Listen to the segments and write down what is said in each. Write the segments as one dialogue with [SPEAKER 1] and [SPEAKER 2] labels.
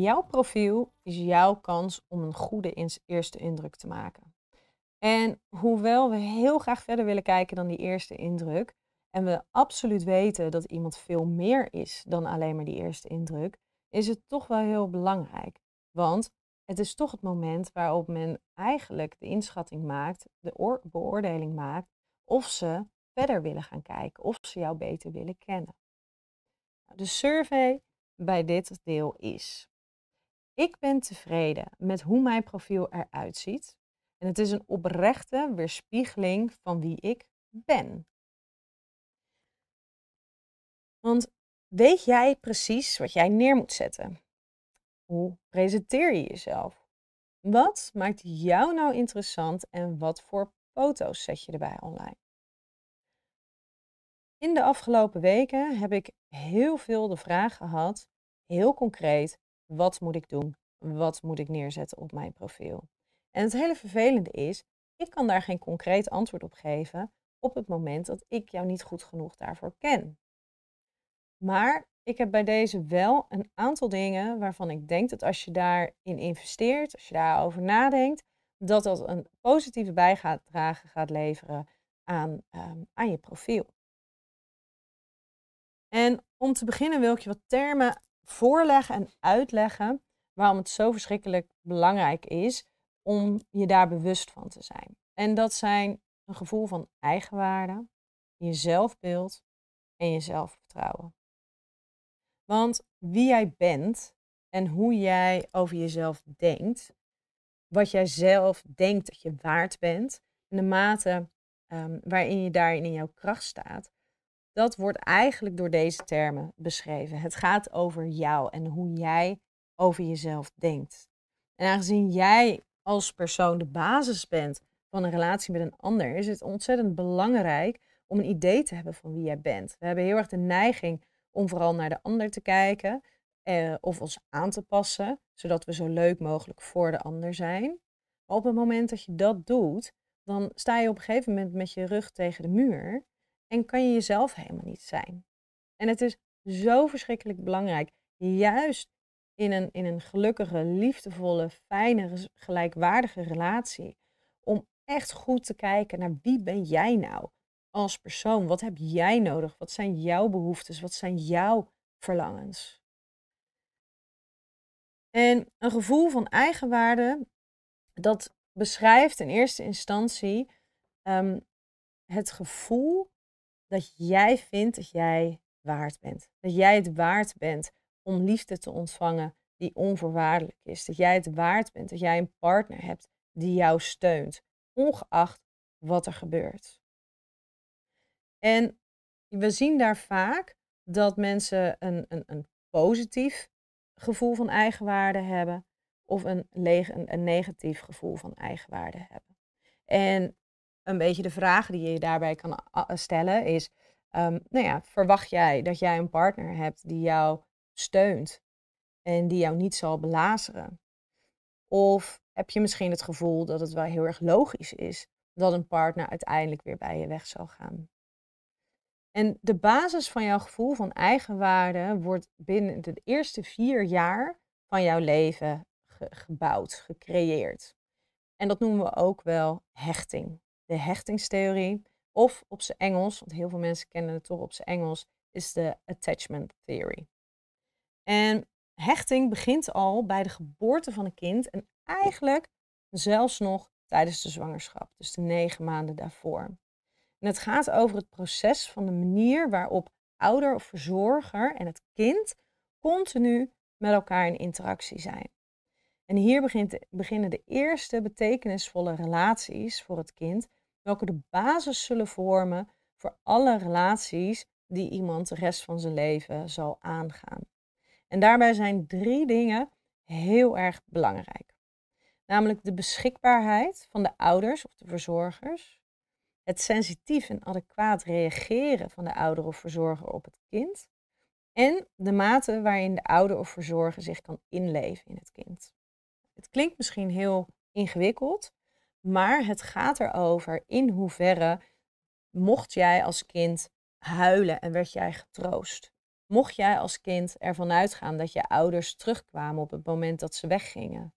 [SPEAKER 1] Jouw profiel is jouw kans om een goede eerste indruk te maken. En hoewel we heel graag verder willen kijken dan die eerste indruk, en we absoluut weten dat iemand veel meer is dan alleen maar die eerste indruk, is het toch wel heel belangrijk. Want het is toch het moment waarop men eigenlijk de inschatting maakt, de beoordeling maakt, of ze verder willen gaan kijken, of ze jou beter willen kennen. Nou, de survey bij dit deel is. Ik ben tevreden met hoe mijn profiel eruit ziet. En het is een oprechte weerspiegeling van wie ik ben. Want weet jij precies wat jij neer moet zetten? Hoe presenteer je jezelf? Wat maakt jou nou interessant en wat voor foto's zet je erbij online? In de afgelopen weken heb ik heel veel de vraag gehad, heel concreet, wat moet ik doen? Wat moet ik neerzetten op mijn profiel? En het hele vervelende is, ik kan daar geen concreet antwoord op geven op het moment dat ik jou niet goed genoeg daarvoor ken. Maar ik heb bij deze wel een aantal dingen waarvan ik denk dat als je daarin investeert, als je daarover nadenkt, dat dat een positieve bijdrage gaat leveren aan, ehm, aan je profiel. En om te beginnen wil ik je wat termen voorleggen en uitleggen waarom het zo verschrikkelijk belangrijk is om je daar bewust van te zijn. En dat zijn een gevoel van eigenwaarde, je zelfbeeld en je zelfvertrouwen. Want wie jij bent en hoe jij over jezelf denkt, wat jij zelf denkt dat je waard bent, en de mate ehm, waarin je daarin in jouw kracht staat, dat wordt eigenlijk door deze termen beschreven. Het gaat over jou en hoe jij over jezelf denkt. En aangezien jij als persoon de basis bent van een relatie met een ander, is het ontzettend belangrijk om een idee te hebben van wie jij bent. We hebben heel erg de neiging om vooral naar de ander te kijken eh, of ons aan te passen, zodat we zo leuk mogelijk voor de ander zijn. op het moment dat je dat doet, dan sta je op een gegeven moment met je rug tegen de muur en kan je jezelf helemaal niet zijn. En het is zo verschrikkelijk belangrijk, juist in een, in een gelukkige, liefdevolle, fijne, gelijkwaardige relatie, om echt goed te kijken naar wie ben jij nou als persoon? Wat heb jij nodig? Wat zijn jouw behoeftes? Wat zijn jouw verlangens? En een gevoel van eigenwaarde, dat beschrijft in eerste instantie ehm, het gevoel dat jij vindt dat jij waard bent. Dat jij het waard bent om liefde te ontvangen die onvoorwaardelijk is. Dat jij het waard bent dat jij een partner hebt die jou steunt, ongeacht wat er gebeurt. En we zien daar vaak dat mensen een, een, een positief gevoel van eigenwaarde hebben of een, een, een negatief gevoel van eigenwaarde hebben. En een beetje de vraag die je daarbij kan stellen is, ehm, nou ja, verwacht jij dat jij een partner hebt die jou steunt en die jou niet zal belazeren? Of heb je misschien het gevoel dat het wel heel erg logisch is dat een partner uiteindelijk weer bij je weg zal gaan? En de basis van jouw gevoel van eigenwaarde wordt binnen de eerste vier jaar van jouw leven gebouwd, gecreëerd. En dat noemen we ook wel hechting de hechtingstheorie. Of op zijn Engels, want heel veel mensen kennen het toch op zijn Engels, is de attachment theory. En hechting begint al bij de geboorte van een kind en eigenlijk zelfs nog tijdens de zwangerschap, dus de negen maanden daarvoor. En het gaat over het proces van de manier waarop ouder of verzorger en het kind continu met elkaar in interactie zijn. En hier begint, beginnen de eerste betekenisvolle relaties voor het kind welke de basis zullen vormen voor alle relaties die iemand de rest van zijn leven zal aangaan. En daarbij zijn drie dingen heel erg belangrijk. Namelijk de beschikbaarheid van de ouders of de verzorgers, het sensitief en adequaat reageren van de ouder of verzorger op het kind en de mate waarin de ouder of verzorger zich kan inleven in het kind. Het klinkt misschien heel ingewikkeld, maar het gaat erover in hoeverre mocht jij als kind huilen en werd jij getroost. Mocht jij als kind ervan uitgaan dat je ouders terugkwamen op het moment dat ze weggingen.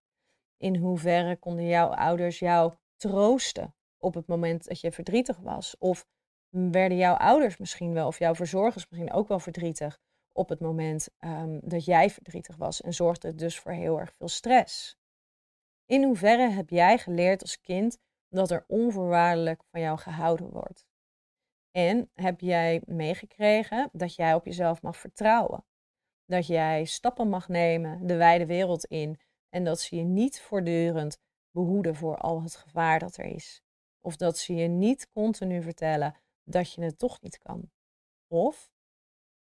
[SPEAKER 1] In hoeverre konden jouw ouders jou troosten op het moment dat je verdrietig was? Of werden jouw ouders misschien wel, of jouw verzorgers misschien ook wel verdrietig op het moment ehm, dat jij verdrietig was en zorgde het dus voor heel erg veel stress? In hoeverre heb jij geleerd als kind dat er onvoorwaardelijk van jou gehouden wordt? En heb jij meegekregen dat jij op jezelf mag vertrouwen? Dat jij stappen mag nemen de wijde wereld in en dat ze je niet voortdurend behoeden voor al het gevaar dat er is? Of dat ze je niet continu vertellen dat je het toch niet kan? Of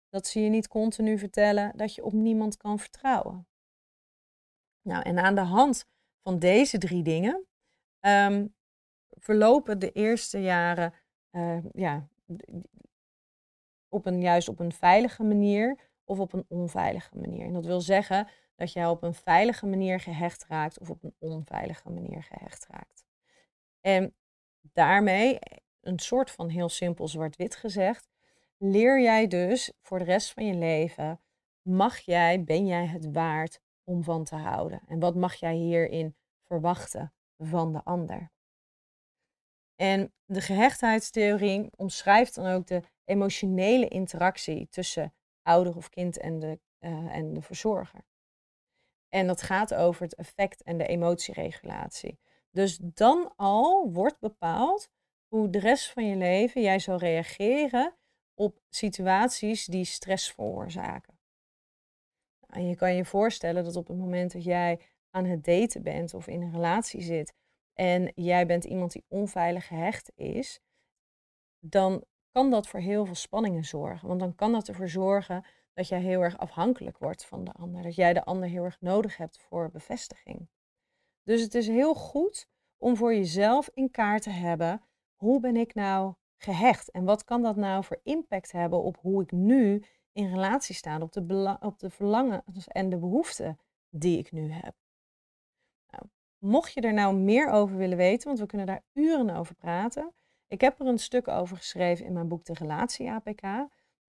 [SPEAKER 1] dat ze je niet continu vertellen dat je op niemand kan vertrouwen? Nou, en aan de hand van deze drie dingen ehm, verlopen de eerste jaren eh, ja, op een, juist op een veilige manier of op een onveilige manier. En dat wil zeggen dat jij op een veilige manier gehecht raakt of op een onveilige manier gehecht raakt. En daarmee, een soort van heel simpel zwart-wit gezegd, leer jij dus voor de rest van je leven, mag jij, ben jij het waard om van te houden? En wat mag jij hierin verwachten van de ander? En de gehechtheidstheorie omschrijft dan ook de emotionele interactie tussen ouder of kind en de, eh, en de verzorger. En dat gaat over het effect en de emotieregulatie. Dus dan al wordt bepaald hoe de rest van je leven jij zal reageren op situaties die stress veroorzaken. En je kan je voorstellen dat op het moment dat jij aan het daten bent of in een relatie zit en jij bent iemand die onveilig gehecht is, dan kan dat voor heel veel spanningen zorgen. Want dan kan dat ervoor zorgen dat jij heel erg afhankelijk wordt van de ander. Dat jij de ander heel erg nodig hebt voor bevestiging. Dus het is heel goed om voor jezelf in kaart te hebben, hoe ben ik nou gehecht en wat kan dat nou voor impact hebben op hoe ik nu in relatie staan op de, op de verlangens en de behoeften die ik nu heb. Nou, mocht je er nou meer over willen weten, want we kunnen daar uren over praten. Ik heb er een stuk over geschreven in mijn boek De Relatie APK.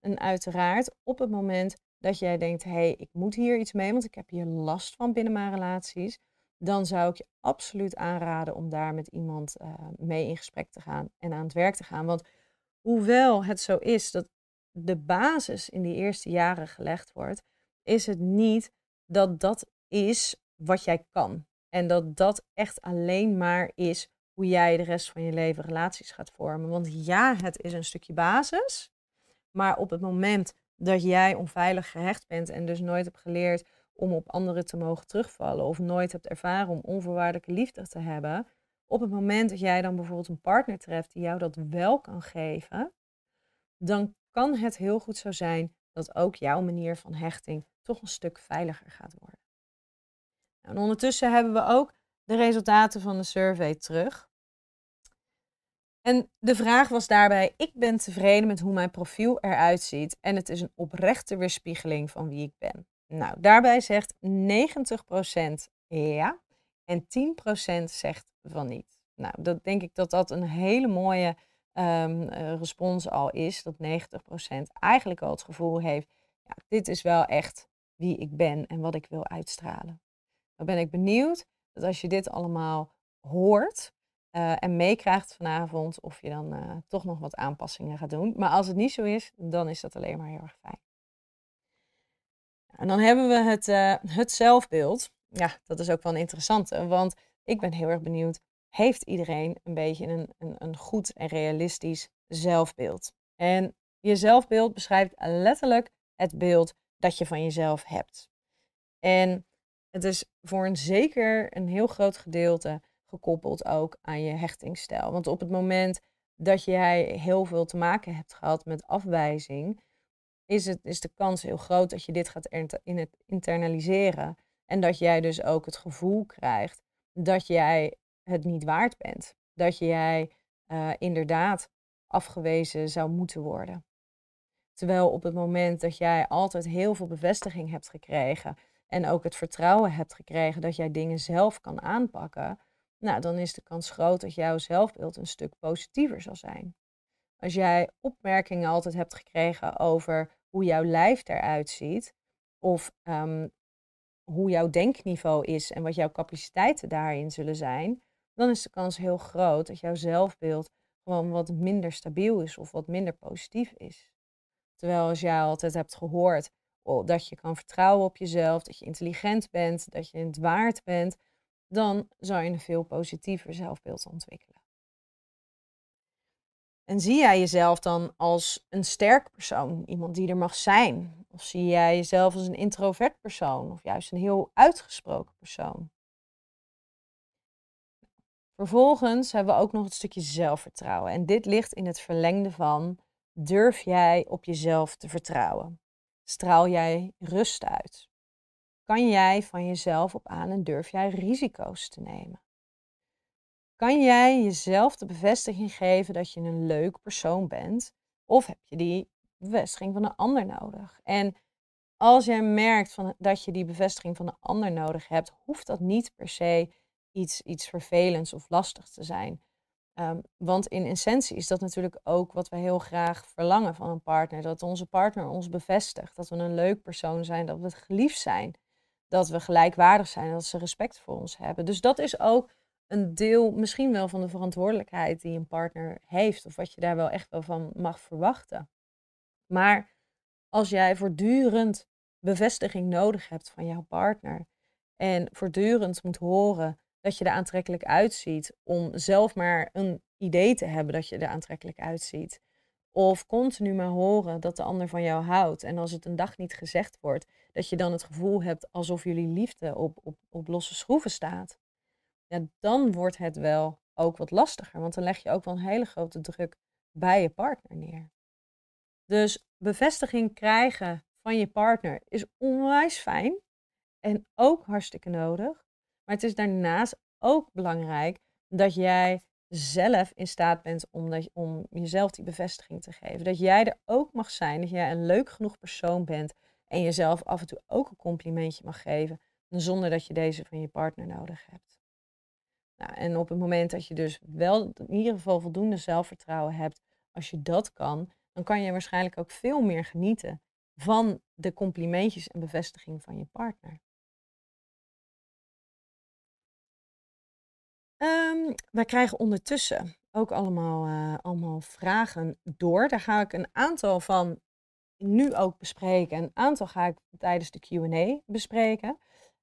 [SPEAKER 1] En uiteraard op het moment dat jij denkt, hé, hey, ik moet hier iets mee, want ik heb hier last van binnen mijn relaties, dan zou ik je absoluut aanraden om daar met iemand eh, mee in gesprek te gaan en aan het werk te gaan. Want hoewel het zo is dat de basis in die eerste jaren gelegd wordt, is het niet dat dat is wat jij kan. En dat dat echt alleen maar is hoe jij de rest van je leven relaties gaat vormen. Want ja, het is een stukje basis. Maar op het moment dat jij onveilig gehecht bent en dus nooit hebt geleerd om op anderen te mogen terugvallen of nooit hebt ervaren om onvoorwaardelijke liefde te hebben, op het moment dat jij dan bijvoorbeeld een partner treft die jou dat wel kan geven, dan kan het heel goed zo zijn dat ook jouw manier van hechting toch een stuk veiliger gaat worden. Nou, ondertussen hebben we ook de resultaten van de survey terug. En de vraag was daarbij: ik ben tevreden met hoe mijn profiel eruit ziet en het is een oprechte weerspiegeling van wie ik ben. Nou, daarbij zegt 90% ja en 10% zegt van niet. Nou, dat denk ik dat dat een hele mooie um, respons al is, dat 90% eigenlijk al het gevoel heeft, ja, dit is wel echt wie ik ben en wat ik wil uitstralen. Dan ben ik benieuwd dat als je dit allemaal hoort eh, en meekrijgt vanavond, of je dan eh, toch nog wat aanpassingen gaat doen. Maar als het niet zo is, dan is dat alleen maar heel erg fijn. En dan hebben we het, het zelfbeeld. Ja, dat is ook wel een interessante, want ik ben heel erg benieuwd heeft iedereen een beetje een, een, een goed en realistisch zelfbeeld. En je zelfbeeld beschrijft letterlijk het beeld dat je van jezelf hebt. En het is voor een zeker een heel groot gedeelte gekoppeld ook aan je hechtingsstijl. Want op het moment dat jij heel veel te maken hebt gehad met afwijzing, is, het, is de kans heel groot dat je dit gaat in het internaliseren. En dat jij dus ook het gevoel krijgt dat jij het niet waard bent. Dat jij eh, inderdaad afgewezen zou moeten worden. Terwijl op het moment dat jij altijd heel veel bevestiging hebt gekregen en ook het vertrouwen hebt gekregen dat jij dingen zelf kan aanpakken, nou, dan is de kans groot dat jouw zelfbeeld een stuk positiever zal zijn. Als jij opmerkingen altijd hebt gekregen over hoe jouw lijf eruit ziet, of ehm, hoe jouw denkniveau is en wat jouw capaciteiten daarin zullen zijn, dan is de kans heel groot dat jouw zelfbeeld gewoon wat minder stabiel is of wat minder positief is. Terwijl als jij altijd hebt gehoord dat je kan vertrouwen op jezelf, dat je intelligent bent, dat je het waard bent, dan zou je een veel positiever zelfbeeld ontwikkelen. En zie jij jezelf dan als een sterk persoon, iemand die er mag zijn? Of zie jij jezelf als een introvert persoon of juist een heel uitgesproken persoon? Vervolgens hebben we ook nog het stukje zelfvertrouwen. En dit ligt in het verlengde van durf jij op jezelf te vertrouwen? Straal jij rust uit? Kan jij van jezelf op aan en durf jij risico's te nemen? Kan jij jezelf de bevestiging geven dat je een leuk persoon bent? Of heb je die bevestiging van een ander nodig? En als jij merkt van, dat je die bevestiging van een ander nodig hebt, hoeft dat niet per se iets, iets vervelends of lastig te zijn. Ehm, want in essentie is dat natuurlijk ook wat we heel graag verlangen van een partner. Dat onze partner ons bevestigt. Dat we een leuk persoon zijn, dat we geliefd zijn. Dat we gelijkwaardig zijn, dat ze respect voor ons hebben. Dus dat is ook een deel misschien wel van de verantwoordelijkheid die een partner heeft. Of wat je daar wel echt wel van mag verwachten. Maar als jij voortdurend bevestiging nodig hebt van jouw partner. En voortdurend moet horen dat je er aantrekkelijk uitziet. Om zelf maar een idee te hebben dat je er aantrekkelijk uitziet. Of continu maar horen dat de ander van jou houdt. En als het een dag niet gezegd wordt, dat je dan het gevoel hebt alsof jullie liefde op, op, op losse schroeven staat. Ja, dan wordt het wel ook wat lastiger. Want dan leg je ook wel een hele grote druk bij je partner neer. Dus bevestiging krijgen van je partner is onwijs fijn. En ook hartstikke nodig. Maar het is daarnaast ook belangrijk dat jij zelf in staat bent om, om jezelf die bevestiging te geven. Dat jij er ook mag zijn, dat jij een leuk genoeg persoon bent en jezelf af en toe ook een complimentje mag geven, zonder dat je deze van je partner nodig hebt. Nou, en op het moment dat je dus wel in ieder geval voldoende zelfvertrouwen hebt, als je dat kan, dan kan je waarschijnlijk ook veel meer genieten van de complimentjes en bevestiging van je partner. Um, wij krijgen ondertussen ook allemaal, eh, allemaal vragen door. Daar ga ik een aantal van nu ook bespreken. Een aantal ga ik tijdens de QA bespreken.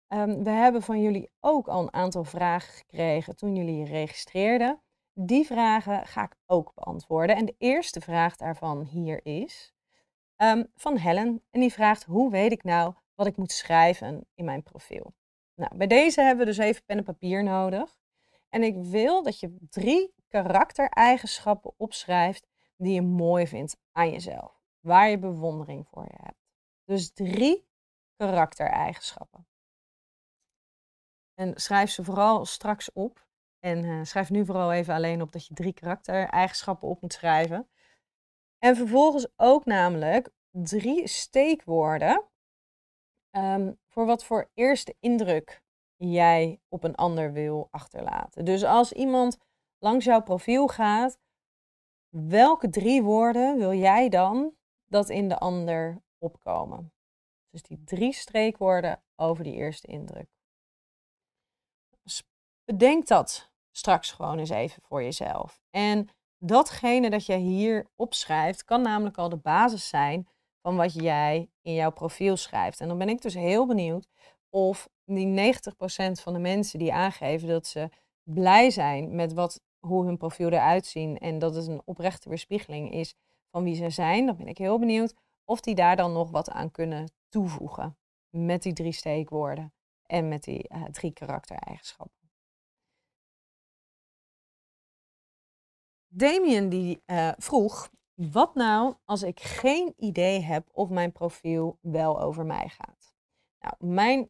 [SPEAKER 1] Ehm, we hebben van jullie ook al een aantal vragen gekregen toen jullie je registreerden. Die vragen ga ik ook beantwoorden. En de eerste vraag daarvan hier is ehm, van Helen. En die vraagt: Hoe weet ik nou wat ik moet schrijven in mijn profiel? Nou, bij deze hebben we dus even pen en papier nodig. En ik wil dat je drie karaktereigenschappen opschrijft die je mooi vindt aan jezelf. Waar je bewondering voor je hebt. Dus drie karaktereigenschappen. En schrijf ze vooral straks op. En eh, schrijf nu vooral even alleen op dat je drie karaktereigenschappen op moet schrijven. En vervolgens ook namelijk drie steekwoorden ehm, voor wat voor eerste indruk jij op een ander wil achterlaten. Dus als iemand langs jouw profiel gaat, welke drie woorden wil jij dan dat in de ander opkomen? Dus die drie streekwoorden over die eerste indruk. bedenk dat straks gewoon eens even voor jezelf. En datgene dat je hier opschrijft, kan namelijk al de basis zijn van wat jij in jouw profiel schrijft. En dan ben ik dus heel benieuwd of die 90% van de mensen die aangeven dat ze blij zijn met wat, hoe hun profiel eruit zien en dat het een oprechte weerspiegeling is van wie ze zijn, dan ben ik heel benieuwd of die daar dan nog wat aan kunnen toevoegen met die drie steekwoorden en met die eh, drie karaktereigenschappen. Damien die eh, vroeg, wat nou als ik geen idee heb of mijn profiel wel over mij gaat? Nou, mijn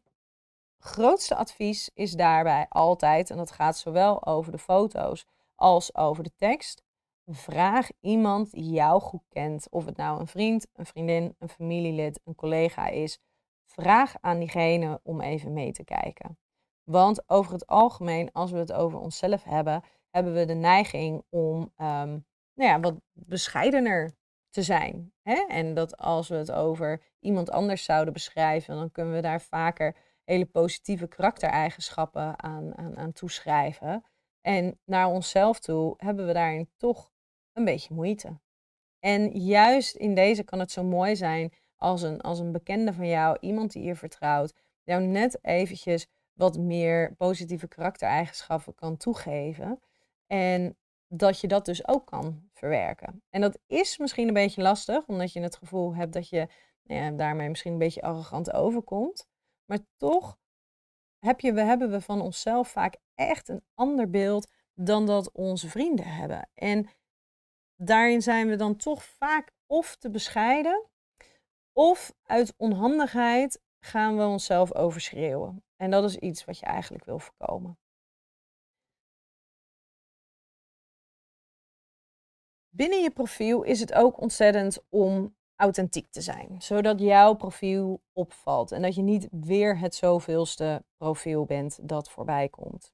[SPEAKER 1] grootste advies is daarbij altijd, en dat gaat zowel over de foto's als over de tekst, vraag iemand die jou goed kent. Of het nou een vriend, een vriendin, een familielid, een collega is. Vraag aan diegene om even mee te kijken. Want over het algemeen, als we het over onszelf hebben, hebben we de neiging om ehm, nou ja, wat bescheidener te zijn. Hè? En dat als we het over iemand anders zouden beschrijven, dan kunnen we daar vaker hele positieve karaktereigenschappen aan, aan, aan toeschrijven. En naar onszelf toe hebben we daarin toch een beetje moeite. En juist in deze kan het zo mooi zijn als een, als een bekende van jou, iemand die je vertrouwt, jou net eventjes wat meer positieve karaktereigenschappen kan toegeven. En dat je dat dus ook kan verwerken. En dat is misschien een beetje lastig, omdat je het gevoel hebt dat je nou ja, daarmee misschien een beetje arrogant overkomt. Maar toch heb je, we, hebben we van onszelf vaak echt een ander beeld dan dat onze vrienden hebben. En daarin zijn we dan toch vaak of te bescheiden, of uit onhandigheid gaan we onszelf overschreeuwen. En dat is iets wat je eigenlijk wil voorkomen. Binnen je profiel is het ook ontzettend om authentiek te zijn. Zodat jouw profiel opvalt en dat je niet weer het zoveelste profiel bent dat voorbij komt.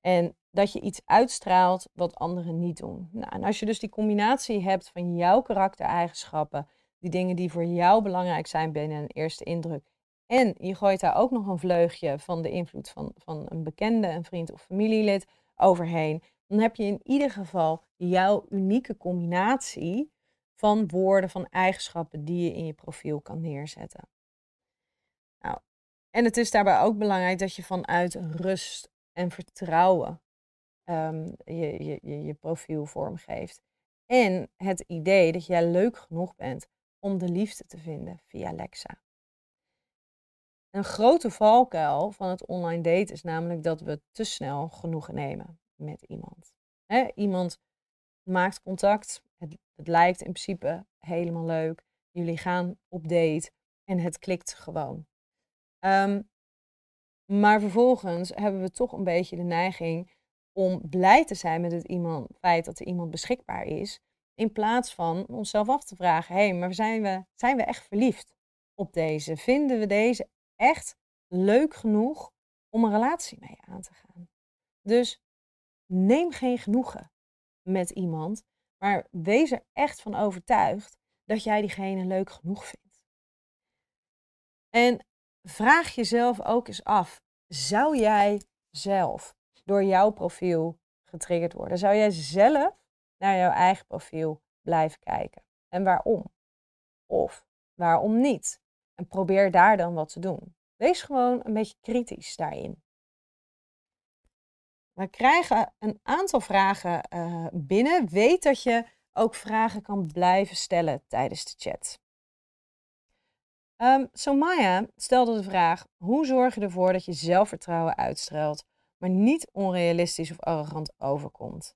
[SPEAKER 1] En dat je iets uitstraalt wat anderen niet doen. Nou, en als je dus die combinatie hebt van jouw karaktereigenschappen, die dingen die voor jou belangrijk zijn binnen een eerste indruk, en je gooit daar ook nog een vleugje van de invloed van, van een bekende, een vriend of familielid overheen, dan heb je in ieder geval jouw unieke combinatie van woorden, van eigenschappen die je in je profiel kan neerzetten. Nou, en het is daarbij ook belangrijk dat je vanuit rust en vertrouwen ehm, je, je, je, profiel vormgeeft. En het idee dat jij leuk genoeg bent om de liefde te vinden via Lexa. Een grote valkuil van het online date is namelijk dat we te snel genoegen nemen met iemand. iemand maakt contact, het, lijkt in principe helemaal leuk. Jullie gaan op date en het klikt gewoon. Ehm, maar vervolgens hebben we toch een beetje de neiging om blij te zijn met het iemand, feit dat er iemand beschikbaar is. In plaats van onszelf af te vragen: hé, hey, maar zijn we, zijn we echt verliefd op deze? Vinden we deze echt leuk genoeg om een relatie mee aan te gaan? Dus neem geen genoegen met iemand maar wees er echt van overtuigd dat jij diegene leuk genoeg vindt. En vraag jezelf ook eens af: zou jij zelf door jouw profiel getriggerd worden? Zou jij zelf naar jouw eigen profiel blijven kijken? En waarom? Of waarom niet? En probeer daar dan wat te doen. Wees gewoon een beetje kritisch daarin. We krijgen een aantal vragen eh, binnen. Weet dat je ook vragen kan blijven stellen tijdens de chat. Um, ehm, Somaya stelde de vraag: hoe zorg je ervoor dat je zelfvertrouwen uitstraalt, maar niet onrealistisch of arrogant overkomt?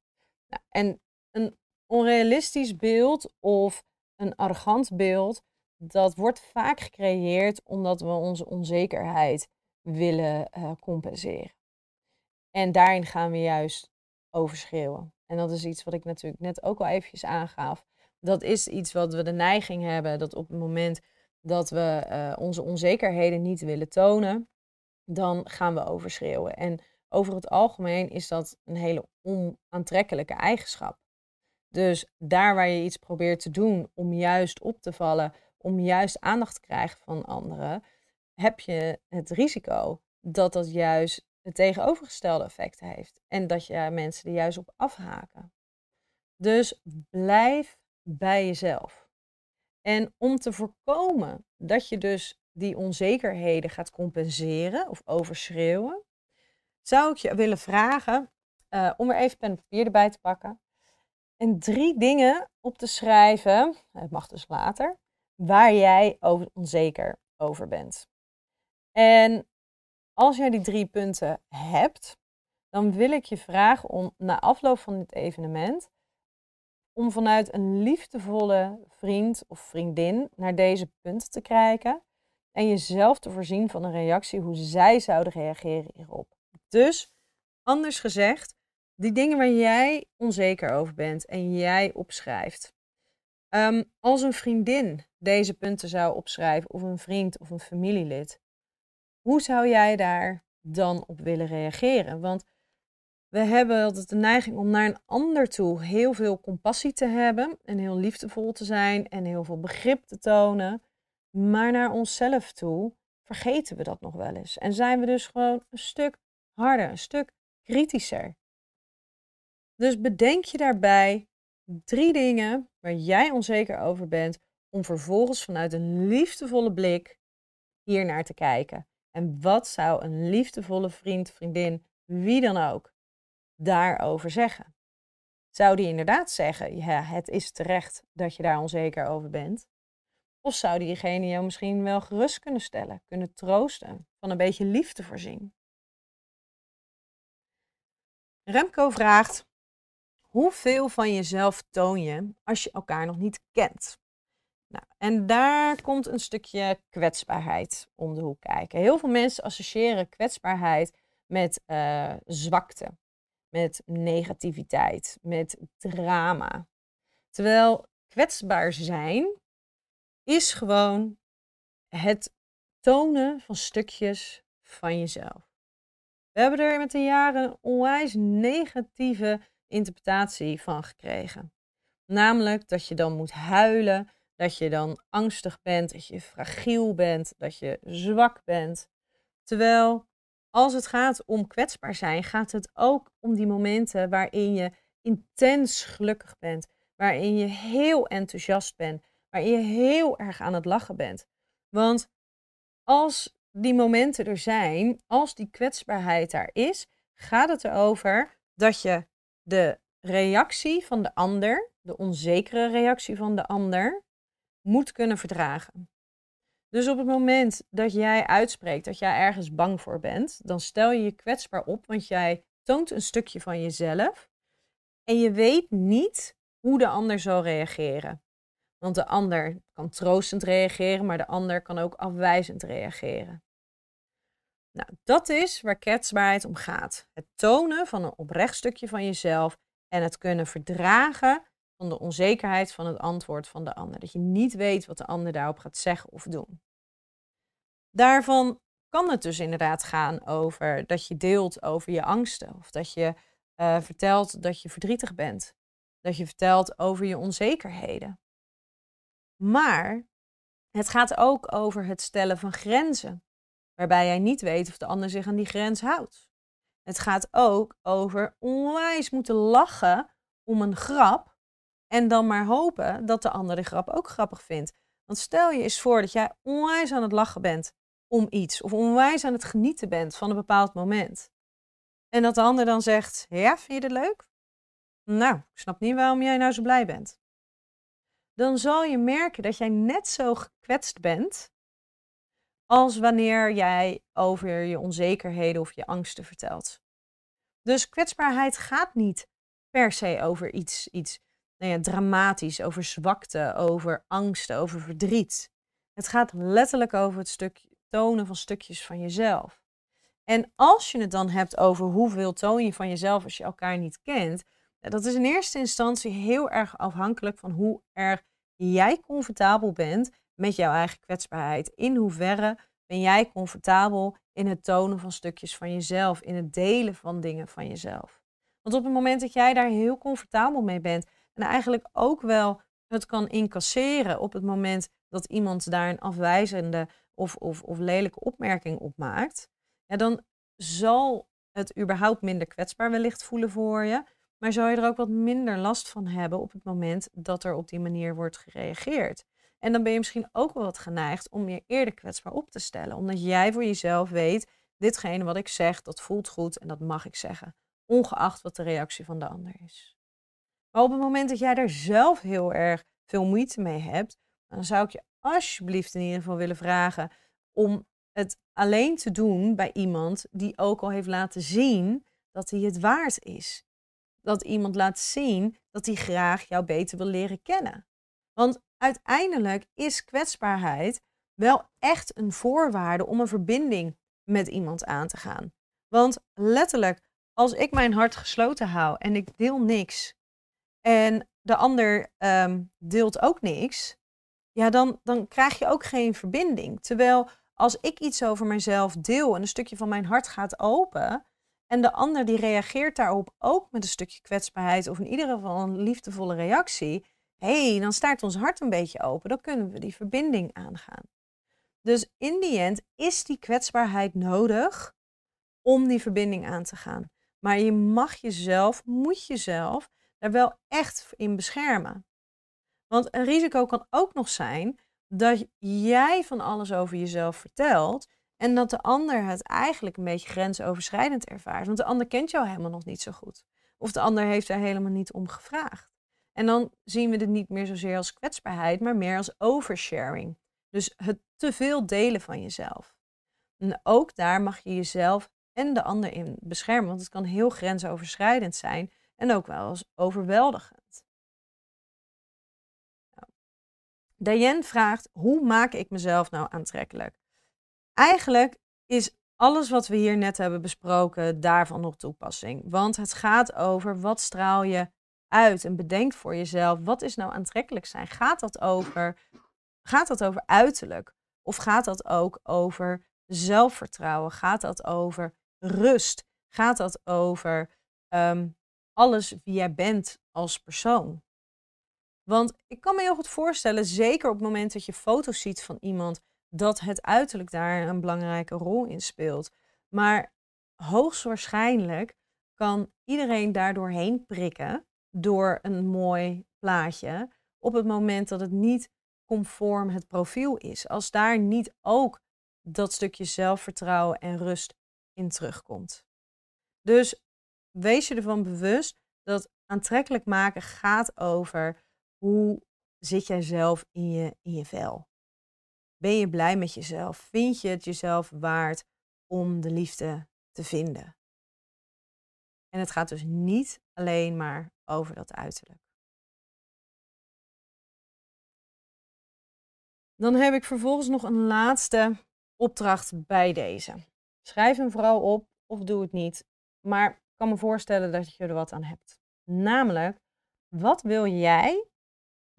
[SPEAKER 1] Nou, en een onrealistisch beeld of een arrogant beeld, dat wordt vaak gecreëerd omdat we onze onzekerheid willen eh, compenseren. En daarin gaan we juist overschreeuwen. En dat is iets wat ik natuurlijk net ook al eventjes aangaf. Dat is iets wat we de neiging hebben dat op het moment dat we eh, onze onzekerheden niet willen tonen, dan gaan we overschreeuwen. En over het algemeen is dat een hele onaantrekkelijke eigenschap. Dus daar waar je iets probeert te doen om juist op te vallen, om juist aandacht te krijgen van anderen, heb je het risico dat dat juist het tegenovergestelde effect heeft. En dat je mensen er juist op afhaken. Dus blijf bij jezelf. En om te voorkomen dat je dus die onzekerheden gaat compenseren of overschreeuwen, zou ik je willen vragen eh, om er even pen en papier erbij te pakken. En drie dingen op te schrijven, het mag dus later, waar jij over onzeker over bent. En als jij die drie punten hebt, dan wil ik je vragen om na afloop van dit evenement, om vanuit een liefdevolle vriend of vriendin naar deze punten te kijken en jezelf te voorzien van een reactie hoe zij zouden reageren hierop. Dus, anders gezegd, die dingen waar jij onzeker over bent en jij opschrijft. Ehm, als een vriendin deze punten zou opschrijven, of een vriend of een familielid, hoe zou jij daar dan op willen reageren? Want we hebben altijd de neiging om naar een ander toe heel veel compassie te hebben en heel liefdevol te zijn en heel veel begrip te tonen. Maar naar onszelf toe vergeten we dat nog wel eens. En zijn we dus gewoon een stuk harder, een stuk kritischer. Dus bedenk je daarbij drie dingen waar jij onzeker over bent, om vervolgens vanuit een liefdevolle blik hier naar te kijken. En wat zou een liefdevolle vriend, vriendin, wie dan ook, daarover zeggen? Zou die inderdaad zeggen, ja, het is terecht dat je daar onzeker over bent? Of zou diegene jou misschien wel gerust kunnen stellen, kunnen troosten, van een beetje liefde voorzien? Remco vraagt, hoeveel van jezelf toon je als je elkaar nog niet kent? Nou, en daar komt een stukje kwetsbaarheid om de hoek kijken. Heel veel mensen associëren kwetsbaarheid met eh, zwakte, met negativiteit, met drama. Terwijl kwetsbaar zijn is gewoon het tonen van stukjes van jezelf. We hebben er met de jaren een onwijs negatieve interpretatie van gekregen. Namelijk dat je dan moet huilen, dat je dan angstig bent, dat je fragiel bent, dat je zwak bent. Terwijl als het gaat om kwetsbaar zijn, gaat het ook om die momenten waarin je intens gelukkig bent, waarin je heel enthousiast bent, waarin je heel erg aan het lachen bent. Want als die momenten er zijn, als die kwetsbaarheid daar is, gaat het erover dat je de reactie van de ander, de onzekere reactie van de ander, moet kunnen verdragen. Dus op het moment dat jij uitspreekt dat jij ergens bang voor bent, dan stel je je kwetsbaar op, want jij toont een stukje van jezelf en je weet niet hoe de ander zal reageren. Want de ander kan troostend reageren, maar de ander kan ook afwijzend reageren. Nou, dat is waar kwetsbaarheid om gaat. Het tonen van een oprecht stukje van jezelf en het kunnen verdragen van de onzekerheid van het antwoord van de ander. Dat je niet weet wat de ander daarop gaat zeggen of doen. Daarvan kan het dus inderdaad gaan over dat je deelt over je angsten. Of dat je eh, vertelt dat je verdrietig bent. Dat je vertelt over je onzekerheden. Maar het gaat ook over het stellen van grenzen. Waarbij jij niet weet of de ander zich aan die grens houdt. Het gaat ook over onwijs moeten lachen om een grap en dan maar hopen dat de ander de grap ook grappig vindt. Want stel je eens voor dat jij onwijs aan het lachen bent om iets. Of onwijs aan het genieten bent van een bepaald moment. En dat de ander dan zegt, ja, vind je dit leuk? Nou, ik snap niet waarom jij nou zo blij bent. Dan zal je merken dat jij net zo gekwetst bent als wanneer jij over je onzekerheden of je angsten vertelt. Dus kwetsbaarheid gaat niet per se over iets, iets nou ja, dramatisch, over zwakte, over angsten, over verdriet. Het gaat letterlijk over het stuk, tonen van stukjes van jezelf. En als je het dan hebt over hoeveel toon je van jezelf als je elkaar niet kent, nou, dat is in eerste instantie heel erg afhankelijk van hoe erg jij comfortabel bent met jouw eigen kwetsbaarheid. In hoeverre ben jij comfortabel in het tonen van stukjes van jezelf, in het delen van dingen van jezelf. Want op het moment dat jij daar heel comfortabel mee bent, en eigenlijk ook wel het kan incasseren op het moment dat iemand daar een afwijzende of, of, of lelijke opmerking op maakt. Ja, dan zal het überhaupt minder kwetsbaar wellicht voelen voor je. Maar zou je er ook wat minder last van hebben op het moment dat er op die manier wordt gereageerd. En dan ben je misschien ook wel wat geneigd om je eerder kwetsbaar op te stellen. Omdat jij voor jezelf weet, ditgene wat ik zeg, dat voelt goed en dat mag ik zeggen. Ongeacht wat de reactie van de ander is. Maar op het moment dat jij daar zelf heel erg veel moeite mee hebt, dan zou ik je alsjeblieft in ieder geval willen vragen om het alleen te doen bij iemand die ook al heeft laten zien dat hij het waard is. Dat iemand laat zien dat hij graag jou beter wil leren kennen. Want uiteindelijk is kwetsbaarheid wel echt een voorwaarde om een verbinding met iemand aan te gaan. Want letterlijk, als ik mijn hart gesloten hou en ik deel niks, en de ander ehm, deelt ook niks, ja, dan, dan krijg je ook geen verbinding. Terwijl als ik iets over mezelf deel en een stukje van mijn hart gaat open, en de ander die reageert daarop ook met een stukje kwetsbaarheid of in ieder geval een liefdevolle reactie, hé, hey, dan staat ons hart een beetje open, dan kunnen we die verbinding aangaan. Dus in die end is die kwetsbaarheid nodig om die verbinding aan te gaan. Maar je mag jezelf, moet jezelf daar wel echt in beschermen. Want een risico kan ook nog zijn dat jij van alles over jezelf vertelt en dat de ander het eigenlijk een beetje grensoverschrijdend ervaart. Want de ander kent jou helemaal nog niet zo goed. Of de ander heeft daar helemaal niet om gevraagd. En dan zien we dit niet meer zozeer als kwetsbaarheid, maar meer als oversharing. Dus het te veel delen van jezelf. En ook daar mag je jezelf en de ander in beschermen, want het kan heel grensoverschrijdend zijn en ook wel eens overweldigend. Nou, Diane vraagt: hoe maak ik mezelf nou aantrekkelijk? Eigenlijk is alles wat we hier net hebben besproken daarvan nog toepassing. Want het gaat over wat straal je uit en bedenk voor jezelf, wat is nou aantrekkelijk zijn? Gaat dat over, gaat dat over uiterlijk? Of gaat dat ook over zelfvertrouwen? Gaat dat over rust? Gaat dat over ehm, alles wie jij bent als persoon. Want ik kan me heel goed voorstellen, zeker op het moment dat je foto's ziet van iemand, dat het uiterlijk daar een belangrijke rol in speelt. Maar hoogstwaarschijnlijk kan iedereen daardoorheen prikken door een mooi plaatje op het moment dat het niet conform het profiel is. Als daar niet ook dat stukje zelfvertrouwen en rust in terugkomt. Dus wees je ervan bewust dat aantrekkelijk maken gaat over hoe zit jij zelf in je, in je vel. Ben je blij met jezelf? Vind je het jezelf waard om de liefde te vinden? En het gaat dus niet alleen maar over dat uiterlijk. Dan heb ik vervolgens nog een laatste opdracht bij deze. Schrijf hem vooral op of doe het niet. Maar kan me voorstellen dat je er wat aan hebt. Namelijk, wat wil jij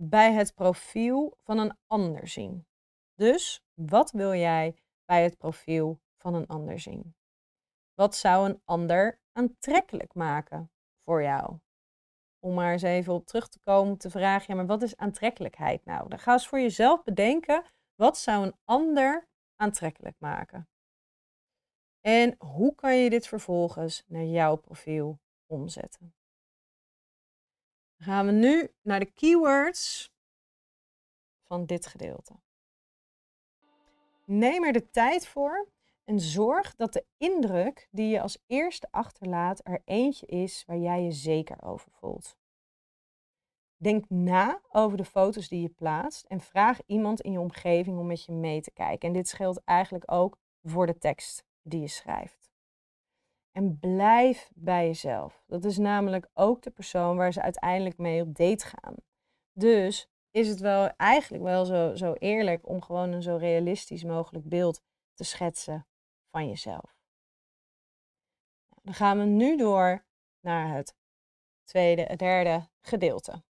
[SPEAKER 1] bij het profiel van een ander zien? Dus wat wil jij bij het profiel van een ander zien? Wat zou een ander aantrekkelijk maken voor jou? Om maar eens even op terug te komen, te vragen, ja, maar wat is aantrekkelijkheid nou? Dan ga eens voor jezelf bedenken, wat zou een ander aantrekkelijk maken? En hoe kan je dit vervolgens naar jouw profiel omzetten? gaan we nu naar de keywords van dit gedeelte. Neem er de tijd voor en zorg dat de indruk die je als eerste achterlaat er eentje is waar jij je zeker over voelt. Denk na over de foto's die je plaatst en vraag iemand in je omgeving om met je mee te kijken. En dit scheelt eigenlijk ook voor de tekst die je schrijft. En blijf bij jezelf. Dat is namelijk ook de persoon waar ze uiteindelijk mee op date gaan. Dus is het wel eigenlijk wel zo, zo eerlijk om gewoon een zo realistisch mogelijk beeld te schetsen van jezelf. Nou, dan gaan we nu door naar het tweede, derde gedeelte.